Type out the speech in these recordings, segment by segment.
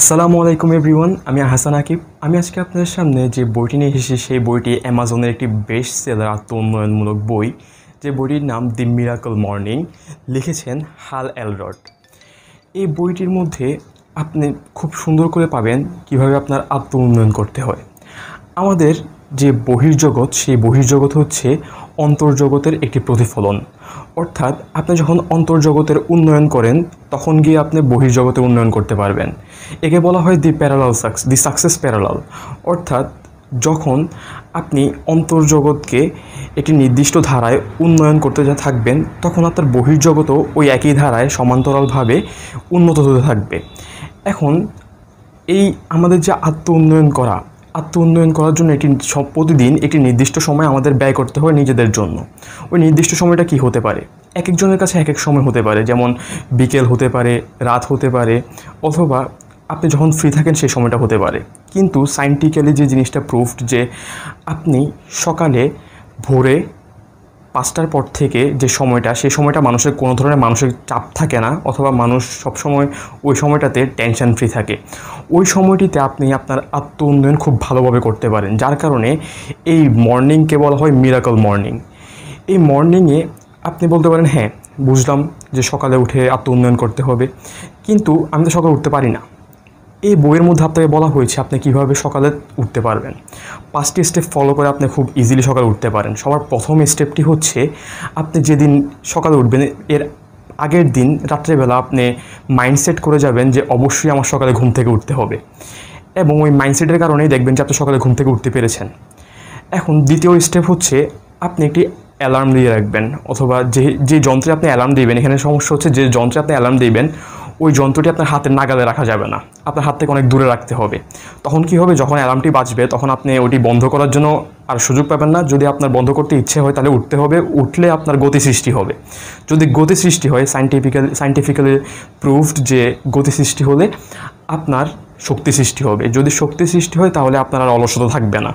আসসালামু আলাইকুম এভরিওয়ান আমি হাসান আকিব আমি আজকে আপনাদের সামনে যে বইটি নিয়ে এসেছি সেই বইটি অ্যামাজনের একটি বেস্ট সেলার আত্ম উন্নয়নমূলক বই যে বইটির নাম দি মিরাকল মর্নিং লিখেছেন হাল অ্যালরট এই বইটির মধ্যে আপনি খুব সুন্দর করে পাবেন কিভাবে আপনার আত্ম উন্নয়ন করতে হয় আমাদের যে বহির্জগৎ সেই বহির্জগৎ হচ্ছে অন্তর্জগতের একটি প্রতিফলন অর্থাৎ আপনি যখন অন্তর্জগতের উন্নয়ন করেন তখন গিয়ে আপনি বহির্জগতের উন্নয়ন করতে পারবেন একে বলা হয় the parallel success the success parallel অর্থাৎ যখন আপনি অন্তর্জগৎকে একটি নির্দিষ্ট ধারায় উন্নয়ন করতে যা থাকবেন তখন আপনার বহির্জগতও ওই একই ধারায় সমান্তরালভাবে উন্নত হতে থাকবে এখন এই আমাদের যে আত্ম উন্নয়ন করা আত্ম উন্নয়ন করার জন্য একটি সব প্রতিদিন একটি নির্দিষ্ট সময় আমাদের ব্যয় করতে হয় নিজেদের জন্য ওই নির্দিষ্ট সময়টা কি হতে পারে এক একজনের কাছে এক এক সময় হতে পারে যেমন বিকেল হতে পারে রাত হতে পারে অথবা আপনি যখন ফ্রি থাকেন সেই সময়টা হতে পারে কিন্তু সাইন্টিক্যালি যে জিনিসটা প্রুফড যে আপনি সকালে ভোরে পাঁচটার পর থেকে যে সময়টা সেই সময়টা মানুষের কোনো ধরনের মানসিক চাপ থাকে না অথবা মানুষ সবসময় ওই সময়টাতে টেনশন ফ্রি থাকে ওই সময়টিতে আপনি আপনার আত্ম উন্নয়ন খুব ভালোভাবে করতে পারেন যার কারণে এই মর্নিংকে বলা হয় মিরাকল মর্নিং এই মর্নিংয়ে আপনি বলতে পারেন হ্যাঁ বুঝলাম যে সকালে উঠে আত্ম উন্নয়ন করতে হবে কিন্তু আমি তো সকালে উঠতে পারি না এই বইয়ের মধ্যে আপনাকে বলা হয়েছে আপনি কিভাবে সকালে উঠতে পারবেন পাঁচটি স্টেপ ফলো করে আপনি খুব ইজিলি সকালে উঠতে পারেন সবার প্রথম স্টেপটি হচ্ছে আপনি যেদিন সকালে উঠবেন এর আগের দিন রাত্রেবেলা আপনি মাইন্ডসেট করে যাবেন যে অবশ্যই আমার সকালে ঘুম থেকে উঠতে হবে এবং ওই মাইন্ডসেটের কারণেই দেখবেন যে আপনি সকালে ঘুম থেকে উঠতে পেরেছেন এখন দ্বিতীয় স্টেপ হচ্ছে আপনি একটি অ্যালার্ম দিয়ে রাখবেন অথবা যে যে যন্ত্রে আপনি অ্যালার্ম দিবেন এখানে সমস্যা হচ্ছে যে যন্ত্রে আপনি অ্যালার্ম দিবেন ওই যন্ত্রটি আপনার হাতের নাগালে রাখা যাবে না আপনার হাত থেকে অনেক দূরে রাখতে হবে তখন কি হবে যখন অ্যালার্মটি বাজবে তখন আপনি ওটি বন্ধ করার জন্য আর সুযোগ পাবেন না যদি আপনার বন্ধ করতে ইচ্ছে হয় তাহলে উঠতে হবে উঠলে আপনার গতি সৃষ্টি হবে যদি গতি সৃষ্টি হয় সাইন্টিফিক্যাল সাইন্টিফিক্যালি প্রুভড যে গতি সৃষ্টি হলে আপনার শক্তি সৃষ্টি হবে যদি শক্তি সৃষ্টি হয় তাহলে আপনার আর অলসতা থাকবে না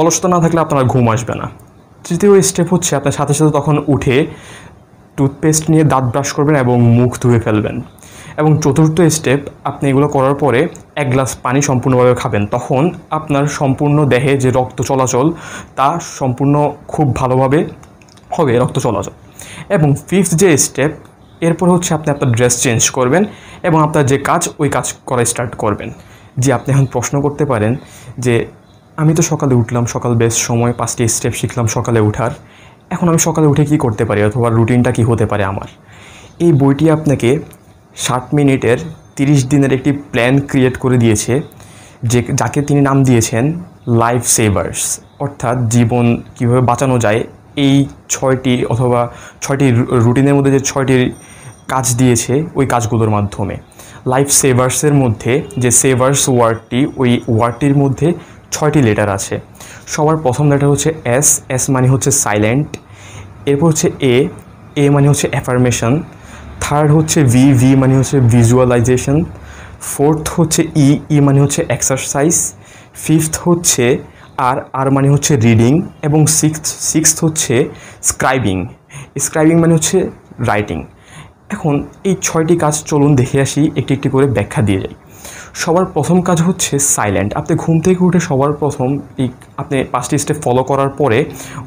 অলসতা না থাকলে আপনার ঘুম আসবে না তৃতীয় স্টেপ হচ্ছে আপনার সাথে সাথে তখন উঠে টুথপেস্ট নিয়ে দাঁত ব্রাশ করবেন এবং মুখ ধুয়ে ফেলবেন এবং চতুর্থ স্টেপ আপনি এগুলো করার পরে এক গ্লাস পানি সম্পূর্ণভাবে খাবেন তখন আপনার সম্পূর্ণ দেহে যে রক্ত চলাচল তা সম্পূর্ণ খুব ভালোভাবে হবে রক্ত চলাচল এবং ফিফথ যে স্টেপ এরপর হচ্ছে আপনি আপনার ড্রেস চেঞ্জ করবেন এবং আপনার যে কাজ ওই কাজ করা স্টার্ট করবেন যে আপনি এখন প্রশ্ন করতে পারেন যে আমি তো সকালে উঠলাম সকাল বেশ সময় পাঁচটি স্টেপ শিখলাম সকালে উঠার এখন আমি সকালে উঠে কি করতে পারি অথবা রুটিনটা কি হতে পারে আমার এই বইটি আপনাকে ষাট মিনিটের তিরিশ দিনের একটি প্ল্যান ক্রিয়েট করে দিয়েছে যে যাকে তিনি নাম দিয়েছেন লাইফ সেভার্স অর্থাৎ জীবন কীভাবে বাঁচানো যায় এই ছয়টি অথবা ছয়টি রুটিনের মধ্যে যে ছয়টির কাজ দিয়েছে ওই কাজগুলোর মাধ্যমে লাইফ সেভার্সের মধ্যে যে সেভার্স ওয়ার্ডটি ওই ওয়ার্ডটির মধ্যে ছয়টি লেটার আছে সবার প্রথম লেটার হচ্ছে এস এস মানে হচ্ছে সাইলেন্ট এরপর হচ্ছে এ এ মানে হচ্ছে অ্যাফার্মেশন থার্ড হচ্ছে ভি ভি মানে হচ্ছে ভিজুয়ালাইজেশন ফোর্থ হচ্ছে ই e, ই e মানে হচ্ছে এক্সারসাইজ ফিফথ হচ্ছে আর আর মানে হচ্ছে রিডিং এবং সিক্স সিক্সথ হচ্ছে স্ক্রাইবিং স্ক্রাইবিং মানে হচ্ছে রাইটিং এখন এই ছয়টি কাজ চলুন দেখে আসি একটি একটি করে ব্যাখ্যা দিয়ে যাই সবার প্রথম কাজ হচ্ছে সাইলেন্ট আপনি ঘুম থেকে উঠে সবার প্রথম আপনি পাঁচটি স্টেপ ফলো করার পরে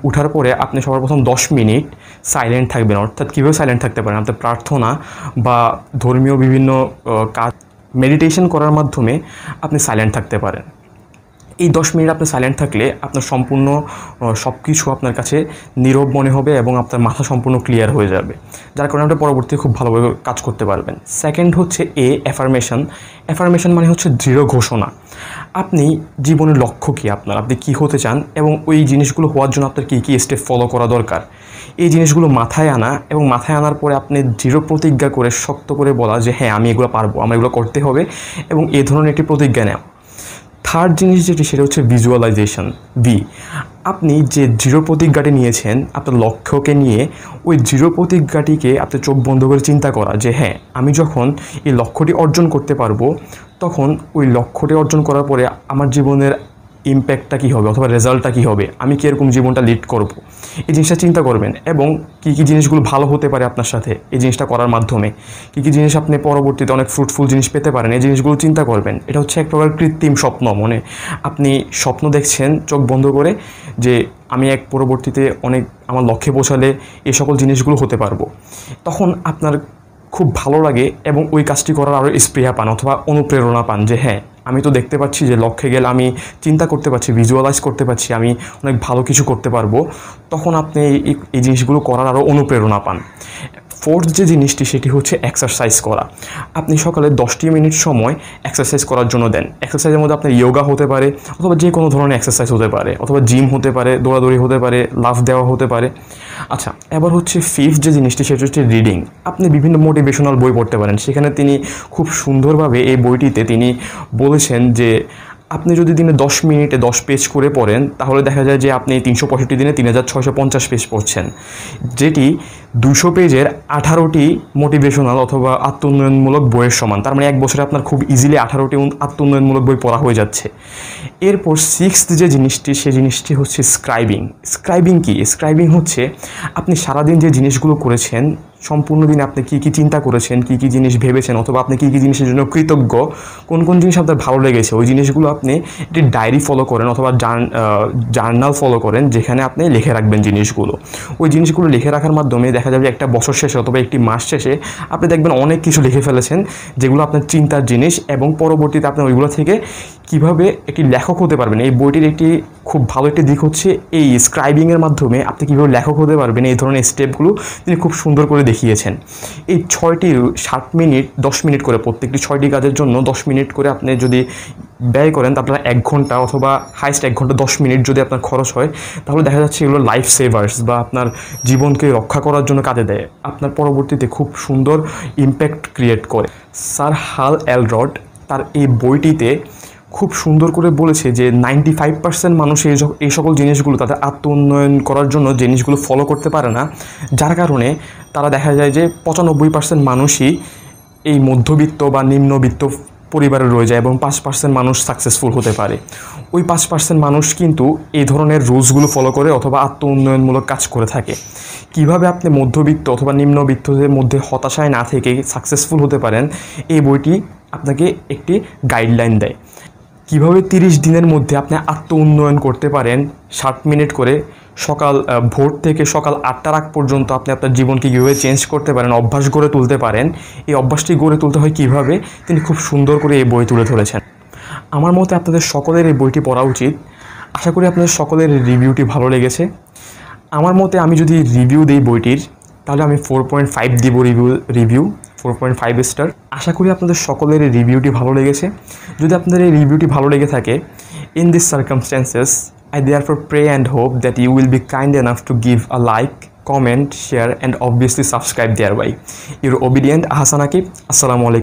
উঠার পরে আপনি সবার প্রথম দশ মিনিট সাইলেন্ট থাকবেন অর্থাৎ কীভাবে সাইলেন্ট থাকতে পারেন আপনার প্রার্থনা বা ধর্মীয় বিভিন্ন কাজ মেডিটেশন করার মাধ্যমে আপনি সাইলেন্ট থাকতে পারেন এই দশ মিনিট আপনি সাইলেন্ট থাকলে আপনার সম্পূর্ণ সব কিছু আপনার কাছে নীরব মনে হবে এবং আপনার মাথা সম্পূর্ণ ক্লিয়ার হয়ে যাবে যার কারণে আপনি পরবর্তী খুব ভালোভাবে কাজ করতে পারবেন সেকেন্ড হচ্ছে এ অ্যাফার্মেশন অ্যাফার্মেশন মানে হচ্ছে দৃঢ় ঘোষণা আপনি জীবনের লক্ষ্য কী আপনার আপনি কী হতে চান এবং ওই জিনিসগুলো হওয়ার জন্য আপনার কী কী স্টেপ ফলো করা দরকার এই জিনিসগুলো মাথায় আনা এবং মাথায় আনার পরে আপনি দৃঢ় প্রতিজ্ঞা করে শক্ত করে বলা যে হ্যাঁ আমি এগুলো পারবো আমার এগুলো করতে হবে এবং এ ধরনের একটি প্রতিজ্ঞা নেওয়া থার্ড জিনিস যেটি সেটা হচ্ছে ভিজুয়ালাইজেশন ভি আপনি যে দৃঢ় প্রতিজ্ঞাটি নিয়েছেন আপনার লক্ষ্যকে নিয়ে ওই দৃঢ় প্রতিজ্ঞাটিকে আপনি চোখ বন্ধ করে চিন্তা করা যে হ্যাঁ আমি যখন এই লক্ষ্যটি অর্জন করতে পারবো তখন ওই লক্ষ্যটি অর্জন করার পরে আমার জীবনের ইম্প্যাক্টটা কী হবে অথবা রেজাল্টটা কী হবে আমি কীরকম জীবনটা লিড করব। এই জিনিসটা চিন্তা করবেন এবং কী কী জিনিসগুলো ভালো হতে পারে আপনার সাথে এই জিনিসটা করার মাধ্যমে কী কী জিনিস আপনি পরবর্তীতে অনেক ফ্রুটফুল জিনিস পেতে পারেন এই জিনিসগুলো চিন্তা করবেন এটা হচ্ছে এক প্রকার কৃত্রিম স্বপ্ন মনে আপনি স্বপ্ন দেখছেন চোখ বন্ধ করে যে আমি এক পরবর্তীতে অনেক আমার লক্ষ্যে পৌঁছালে এই সকল জিনিসগুলো হতে পারবো তখন আপনার খুব ভালো লাগে এবং ওই কাজটি করার আরও স্পৃহা পান অথবা অনুপ্রেরণা পান যে হ্যাঁ আমি তো দেখতে পাচ্ছি যে লক্ষ্যে গেলে আমি চিন্তা করতে পারছি ভিজুয়ালাইজ করতে পারছি আমি অনেক ভালো কিছু করতে পারবো তখন আপনি এই জিনিসগুলো করার আরও অনুপ্রেরণা পান ফোর্থ যে জিনিসটি সেটি হচ্ছে এক্সারসাইজ করা আপনি সকালে দশটি মিনিট সময় এক্সারসাইজ করার জন্য দেন এক্সারসাইজের মধ্যে আপনার ইয়োগা হতে পারে অথবা যে কোনো ধরনের এক্সারসাইজ হতে পারে অথবা জিম হতে পারে দৌড়াদৌড়ি হতে পারে লাফ দেওয়া হতে পারে আচ্ছা এবার হচ্ছে ফিফথ যে জিনিসটি সেটি হচ্ছে রিডিং আপনি বিভিন্ন মোটিভেশনাল বই পড়তে পারেন সেখানে তিনি খুব সুন্দরভাবে এই বইটিতে তিনি বলেছেন যে আপনি যদি দিনে দশ মিনিটে দশ পেজ করে পড়েন তাহলে দেখা যায় যে আপনি তিনশো পঁয়ষট্টি দিনে তিন হাজার ছয়শো পঞ্চাশ পেজ পড়ছেন যেটি দুশো পেজের আঠারোটি মোটিভেশনাল অথবা আত্মোন্নয়নমূলক বইয়ের সমান তার মানে এক বছরে আপনার খুব ইজিলি আঠারোটি আত্মোন্নয়নমূলক বই পড়া হয়ে যাচ্ছে এরপর সিক্স যে জিনিসটি সে জিনিসটি হচ্ছে স্ক্রাইবিং স্ক্রাইবিং কি স্ক্রাইবিং হচ্ছে আপনি সারাদিন যে জিনিসগুলো করেছেন সম্পূর্ণ দিন আপনি কী কী চিন্তা করেছেন কী কী জিনিস ভেবেছেন অথবা আপনি কী কী জিনিসের জন্য কৃতজ্ঞ কোন কোন জিনিস আপনার ভালো লেগেছে ওই জিনিসগুলো আপনি একটি ডায়েরি ফলো করেন অথবা জার্নাল ফলো করেন যেখানে আপনি লিখে রাখবেন জিনিসগুলো ওই জিনিসগুলো লিখে রাখার মাধ্যমে দেখা যাবে একটা বছর শেষে অথবা একটি মাস শেষে আপনি দেখবেন অনেক কিছু লিখে ফেলেছেন যেগুলো আপনার চিন্তার জিনিস এবং পরবর্তীতে আপনি ওইগুলো থেকে কিভাবে একটি লেখক হতে পারবেন এই বইটির একটি খুব ভালো একটি দিক হচ্ছে এই স্ক্রাইবিংয়ের মাধ্যমে আপনি কীভাবে লেখক হতে পারবেন এই ধরনের স্টেপগুলো তিনি খুব সুন্দর করে দেখিয়েছেন এই ছয়টি ষাট মিনিট দশ মিনিট করে প্রত্যেকটি ছয়টি কাজের জন্য দশ মিনিট করে আপনি যদি ব্যয় করেন তা আপনার এক ঘন্টা অথবা হাইস্ট এক ঘন্টা দশ মিনিট যদি আপনার খরচ হয় তাহলে দেখা যাচ্ছে এগুলো লাইফ সেভার্স বা আপনার জীবনকে রক্ষা করার জন্য কাজে দেয় আপনার পরবর্তীতে খুব সুন্দর ইম্প্যাক্ট ক্রিয়েট করে স্যার হাল অ্যালরড তার এই বইটিতে খুব সুন্দর করে বলেছে যে নাইনটি ফাইভ পার্সেন্ট মানুষ এই এই সকল জিনিসগুলো তাদের আত্ম উন্নয়ন করার জন্য জিনিসগুলো ফলো করতে পারে না যার কারণে তারা দেখা যায় যে পঁচানব্বই পার্সেন্ট মানুষই এই মধ্যবিত্ত বা নিম্নবিত্ত পরিবারে রয়ে যায় এবং পাঁচ পার্সেন্ট মানুষ সাকসেসফুল হতে পারে ওই পাঁচ পার্সেন্ট মানুষ কিন্তু এই ধরনের রুলসগুলো ফলো করে অথবা আত্ম উন্নয়নমূলক কাজ করে থাকে কিভাবে আপনি মধ্যবিত্ত অথবা নিম্নবিত্তদের মধ্যে হতাশায় না থেকে সাকসেসফুল হতে পারেন এই বইটি আপনাকে একটি গাইডলাইন দেয় কিভাবে 30 দিনের মধ্যে আপনি আত্ম উন্নয়ন করতে পারেন ষাট মিনিট করে সকাল ভোর থেকে সকাল আটটার আগ পর্যন্ত আপনি আপনার জীবনকে কীভাবে চেঞ্জ করতে পারেন অভ্যাস গড়ে তুলতে পারেন এই অভ্যাসটি গড়ে তুলতে হয় কিভাবে তিনি খুব সুন্দর করে এই বই তুলে ধরেছেন আমার মতে আপনাদের সকলের এই বইটি পড়া উচিত আশা করি আপনাদের সকলের রিভিউটি ভালো লেগেছে আমার মতে আমি যদি রিভিউ দিই বইটির তাহলে আমি ফোর পয়েন্ট ফাইভ দিব review review four point five star আশা করি আপনাদের সকলের এই রিভিউটি ভালো লেগেছে যদি আপনাদের এই রিভিউটি ভালো লেগে থাকে in this circumstances I therefore pray and hope that you will be kind enough to give a like comment share and obviously subscribe thereby. By obedient Ahasan Akib. Assalamu alaikum.